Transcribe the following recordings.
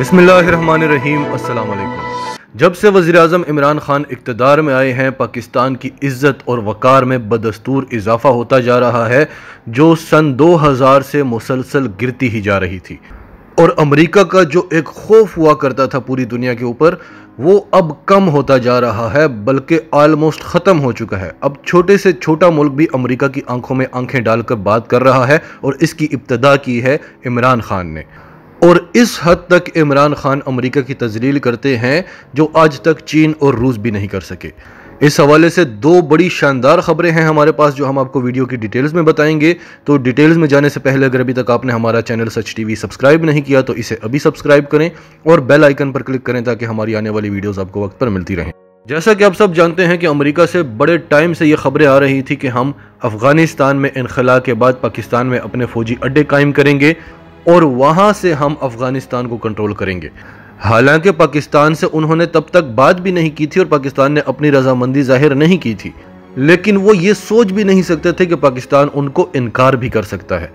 बसमीम जब से वज़ी अजम इमरान खान इकतदार में आए हैं पाकिस्तान की इज़्ज़त और वक़ार में बदस्तूर इजाफा होता जा रहा है जो सन 2000 से मुसलसल गिरती ही जा रही थी और अमेरिका का जो एक खौफ हुआ करता था पूरी दुनिया के ऊपर वो अब कम होता जा रहा है बल्कि आलमोस्ट ख़त्म हो चुका है अब छोटे से छोटा मुल्क भी अमरीका की आंखों में आंखें डालकर बात कर रहा है और इसकी इब्तदा की है इमरान खान ने और इस हद तक इमरान खान अमेरिका की तजलील करते हैं जो आज तक चीन और रूस भी नहीं कर सके इस हवाले से दो बड़ी शानदार खबरें हैं हमारे पास जो हम आपको वीडियो की डिटेल्स में बताएंगे तो डिटेल्स में जाने से पहले अगर अभी तक आपने हमारा चैनल सच टीवी सब्सक्राइब नहीं किया तो इसे अभी सब्सक्राइब करें और बेल आइकन पर क्लिक करें ताकि हमारी आने वाली वीडियोस आपको वक्त पर मिलती रहें जैसा कि आप सब जानते हैं कि अमरीका से बड़े टाइम से ये खबरें आ रही थी कि हम अफगानिस्तान में इनखला के बाद पाकिस्तान में अपने फौजी अड्डे कायम करेंगे और वहां से हम अफगानिस्तान को कंट्रोल करेंगे हालांकि पाकिस्तान से उन्होंने तब तक बात भी नहीं की थी और पाकिस्तान ने अपनी रजामंदी जाहिर नहीं की थी लेकिन वो ये सोच भी नहीं सकते थे कि पाकिस्तान उनको इनकार भी कर सकता है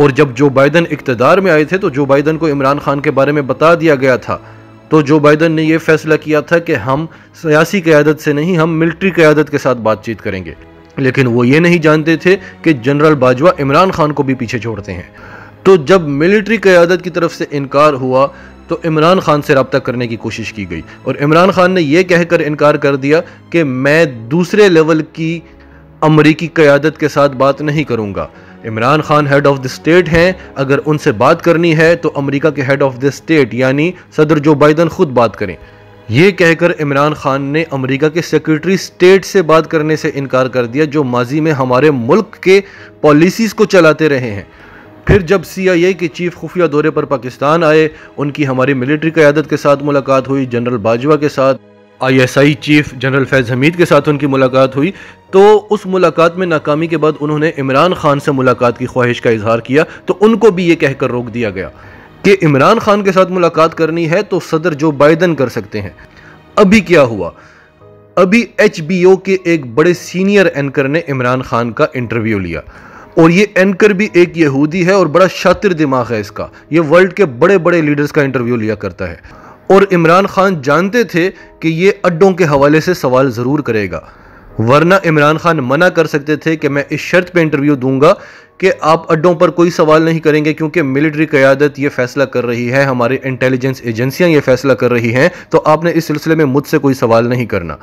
और जब जो बाइडन इकतदार में आए थे तो जो बाइडन को इमरान खान के बारे में बता दिया गया था तो जो बाइडन ने यह फैसला किया था कि हम सियासी क्यादत से नहीं हम मिलिट्री क्यादत के साथ बातचीत करेंगे लेकिन वो ये नहीं जानते थे कि जनरल बाजवा इमरान खान को भी पीछे छोड़ते हैं तो जब मिलिट्री क़्यादत की तरफ से इनकार हुआ तो इमरान खान से रबता करने की कोशिश की गई और इमरान खान ने यह कह कहकर इनकार कर दिया कि मैं दूसरे लेवल की अमरीकी क़्यादत के साथ बात नहीं करूँगा Imran Khan head of the state हैं अगर उनसे बात करनी है तो अमेरिका के हेड ऑफ़ द स्टेट यानी सदर जो बाइडन खुद बात करें यह कह कहकर इमरान खान ने अमरीका के सेक्रेटरी स्टेट से बात करने से इनकार कर दिया जो माजी में हमारे मुल्क के पॉलिसीज़ को चलाते रहे हैं फिर जब सीआईए के चीफ खुफिया दौरे पर पाकिस्तान आए उनकी हमारी मिलिट्री क्यादत के साथ मुलाकात हुई जनरल बाजवा के साथ ISI chief general Faiz Hamid के साथ उनकी मुलाकात हुई तो उस मुलाकात में नाकामी के बाद उन्होंने इमरान खान से मुलाकात की ख्वाहिश का इजहार किया तो उनको भी ये कहकर रोक दिया गया कि इमरान खान के साथ मुलाकात करनी है तो सदर जो बाइडन कर सकते हैं अभी क्या हुआ अभी एच के एक बड़े सीनियर एंकर ने इमरान खान का इंटरव्यू लिया और ये एंकर भी एक यहूदी है और बड़ा शातिर दिमाग है इसका ये वर्ल्ड के बड़े बड़े लीडर्स का इंटरव्यू लिया करता है और इमरान खान जानते थे कि ये अड्डों के हवाले से सवाल ज़रूर करेगा वरना इमरान खान मना कर सकते थे कि मैं इस शर्त पे इंटरव्यू दूंगा कि आप अड्डों पर कोई सवाल नहीं करेंगे क्योंकि मिलिट्री क़्यादत ये फ़ैसला कर रही है हमारी इंटेलिजेंस एजेंसियां ये फ़ैसला कर रही हैं तो आपने इस सिलसिले में मुझसे कोई सवाल नहीं करना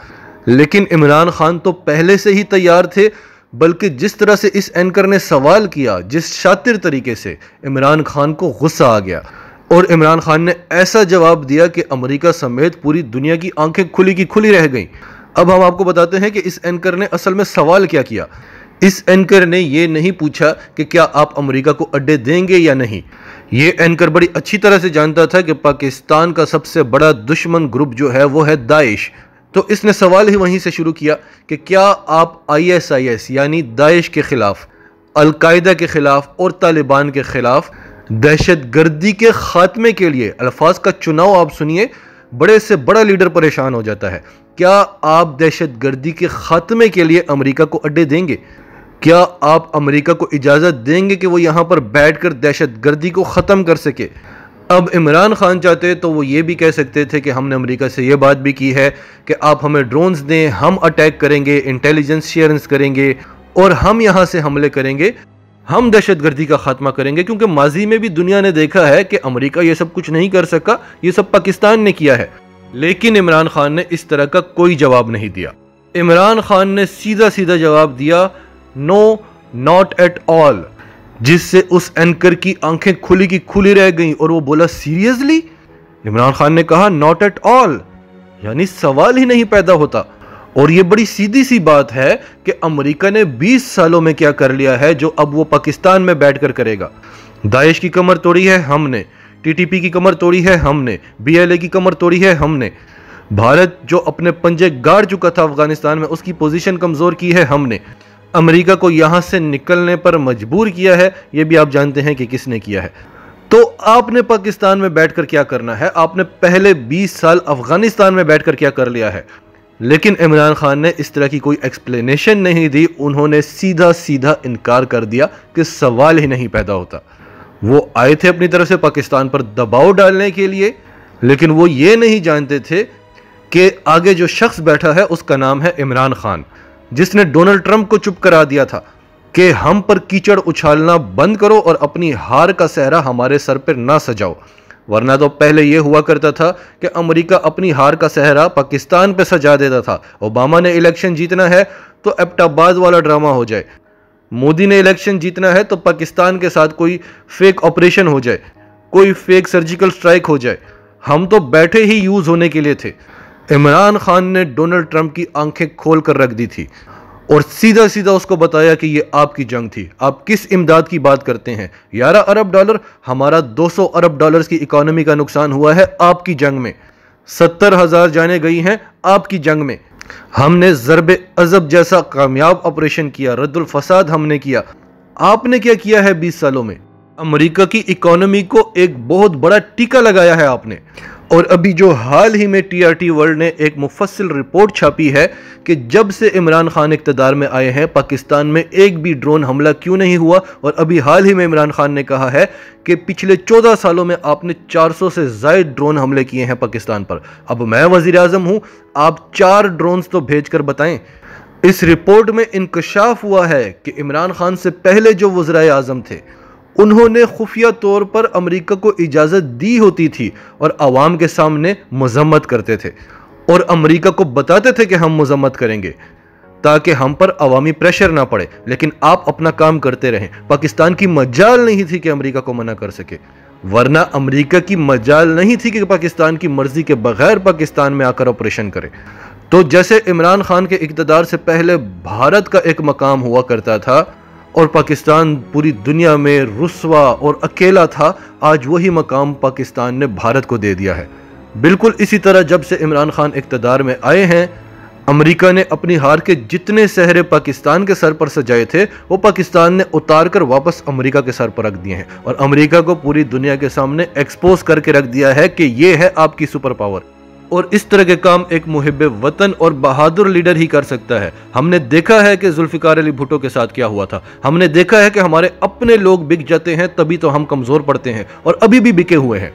लेकिन इमरान खान तो पहले से ही तैयार थे बल्कि जिस तरह से इस एंकर ने सवाल किया जिस शातिर तरीके से इमरान खान को गुस्सा आ गया और इमरान खान ने ऐसा जवाब दिया कि अमेरिका समेत पूरी दुनिया की आंखें खुली की खुली रह गईं अब हम आपको बताते हैं कि इस एंकर ने असल में सवाल क्या किया इस एंकर ने यह नहीं पूछा कि क्या आप अमेरिका को अड्डे देंगे या नहीं ये एंकर बड़ी अच्छी तरह से जानता था कि पाकिस्तान का सबसे बड़ा दुश्मन ग्रुप जो है वो है दाइश तो इसने सवाल ही वहीं से शुरू किया कि क्या आप आईएसआईएस यानी दाइश के ख़िलाफ़ अलकायदा के ख़िलाफ़ और तालिबान के ख़िलाफ़ दहशत गर्दी के ख़ात्मे के लिए अल्फाज का चुनाव आप सुनिए बड़े से बड़ा लीडर परेशान हो जाता है क्या आप दहशत गर्दी के ख़ात्मे के लिए अमरीका को अड्डे देंगे क्या आप अमेरिका को इजाज़त देंगे कि वो यहाँ पर बैठ कर दहशत गर्दी को ख़त्म कर सके अब इमरान खान चाहते तो वो ये भी कह सकते थे कि हमने अमेरिका से ये बात भी की है कि आप हमें ड्रोन्स दें हम अटैक करेंगे इंटेलिजेंस शेयरेंस करेंगे और हम यहाँ से हमले करेंगे हम दहशतगर्दी का खात्मा करेंगे क्योंकि माजी में भी दुनिया ने देखा है कि अमेरिका ये सब कुछ नहीं कर सका ये सब पाकिस्तान ने किया है लेकिन इमरान खान ने इस तरह का कोई जवाब नहीं दिया इमरान खान ने सीधा सीधा जवाब दिया नो नॉट एट ऑल जिससे उस एंकर की आंखें खुली की खुली रह गईं और वो बोला सीरियसली इमरान खान ने कहा नॉट एट ऑल यानी सवाल ही नहीं पैदा होता और ये बड़ी सीधी सी बात है कि अमेरिका ने 20 सालों में क्या कर लिया है जो अब वो पाकिस्तान में बैठकर करेगा दाइश की कमर तोड़ी है हमने टीटीपी की कमर तोड़ी है हमने बीएलए की कमर तोड़ी है हमने भारत जो अपने पंजे गाड़ चुका था अफगानिस्तान में उसकी पोजीशन कमज़ोर की है हमने अमेरिका को यहाँ से निकलने पर मजबूर किया है ये भी आप जानते हैं कि किसने किया है तो आपने पाकिस्तान में बैठकर क्या करना है आपने पहले 20 साल अफगानिस्तान में बैठकर क्या कर लिया है लेकिन इमरान खान ने इस तरह की कोई एक्सप्लेनेशन नहीं दी उन्होंने सीधा सीधा इनकार कर दिया कि सवाल ही नहीं पैदा होता वो आए थे अपनी तरफ से पाकिस्तान पर दबाव डालने के लिए लेकिन वो ये नहीं जानते थे कि आगे जो शख्स बैठा है उसका नाम है इमरान खान जिसने डोनाल्ड ट्रंप को चुप करा दिया था कि हम पर कीचड़ उछालना बंद करो और अपनी हार का सहरा हमारे सर पर ना सजाओ वरना तो पहले यह हुआ करता था कि अमेरिका अपनी हार का सहरा पाकिस्तान पर सजा देता था ओबामा ने इलेक्शन जीतना है तो एप्टाबाद वाला ड्रामा हो जाए मोदी ने इलेक्शन जीतना है तो पाकिस्तान के साथ कोई फेक ऑपरेशन हो जाए कोई फेक सर्जिकल स्ट्राइक हो जाए हम तो बैठे ही यूज़ होने के लिए थे इमरान खान ने डोनाल्ड ट्रंप की आंखें खोल कर रख दी थी और सीधा सीधा उसको बताया कि ये आपकी जंग थी आप किस इमदाद की बात करते हैं ग्यारह अरब डॉलर हमारा 200 अरब डॉलर्स की इकोनॉमी का नुकसान हुआ है आपकी जंग में सत्तर हज़ार जाने गई हैं आपकी जंग में हमने ज़रब अजब जैसा कामयाब ऑपरेशन किया रद्दुल फसाद हमने किया आपने क्या किया है बीस सालों में अमेरिका की इकोनॉमी को एक बहुत बड़ा टीका लगाया है आपने और अभी जो हाल ही में टीआरटी वर्ल्ड ने एक मुफसल रिपोर्ट छापी है कि जब से इमरान खान इकतदार में आए हैं पाकिस्तान में एक भी ड्रोन हमला क्यों नहीं हुआ और अभी हाल ही में इमरान खान ने कहा है कि पिछले 14 सालों में आपने 400 से जायद ड्रोन हमले किए हैं पाकिस्तान पर अब मैं वजीर अजम हूँ आप चार ड्रोन्स तो भेज कर बताएं इस रिपोर्ट में इंकशाफ हुआ है कि इमरान खान से पहले जो वज्रा अजम थे उन्होंने खुफिया तौर पर अमेरिका को इजाज़त दी होती थी और आवाम के सामने मजम्मत करते थे और अमेरिका को बताते थे कि हम मजम्मत करेंगे ताकि हम पर अवामी प्रेशर ना पड़े लेकिन आप अपना काम करते रहें पाकिस्तान की मजाल नहीं थी कि अमेरिका को मना कर सके वरना अमेरिका की मजाल नहीं थी कि पाकिस्तान की मर्जी के बगैर पाकिस्तान में आकर ऑपरेशन करे तो जैसे इमरान खान के इकतदार से पहले भारत का एक मकाम हुआ करता था और पाकिस्तान पूरी दुनिया में रुसवा और अकेला था आज वही मकाम पाकिस्तान ने भारत को दे दिया है बिल्कुल इसी तरह जब से इमरान खान इकतदार में आए हैं अमेरिका ने अपनी हार के जितने सहरे पाकिस्तान के सर पर सजाए थे वो पाकिस्तान ने उतार कर वापस अमेरिका के सर पर रख दिए हैं और अमेरिका को पूरी दुनिया के सामने एक्सपोज करके रख दिया है कि ये है आपकी सुपर पावर और इस तरह के काम एक मुहिब वतन और बहादुर लीडर ही कर सकता है हमने देखा है कि जुल्फ़िकार अली भुट्टो के साथ क्या हुआ था हमने देखा है कि हमारे अपने लोग बिक जाते हैं तभी तो हम कमज़ोर पड़ते हैं और अभी भी बिके हुए हैं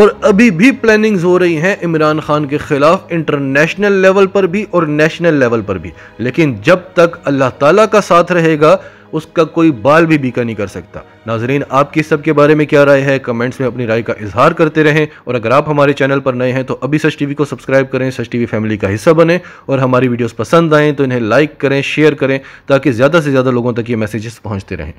और अभी भी प्लानिंग्स हो रही हैं इमरान खान के खिलाफ इंटरनेशनल लेवल पर भी और नेशनल लेवल पर भी लेकिन जब तक अल्लाह तला का साथ रहेगा उसका कोई बाल भी बीका नहीं कर सकता नाजरीन आपकी इस सब के बारे में क्या राय है कमेंट्स में अपनी राय का इजहार करते रहें और अगर आप हमारे चैनल पर नए हैं तो अभी सच टीवी को सब्सक्राइब करें सच टीवी फैमिली का हिस्सा बने और हमारी वीडियोज़ पसंद आएँ तो इन्हें लाइक करें शेयर करें ताकि ज़्यादा से ज़्यादा लोगों तक ये मैसेजेस पहुँचते रहें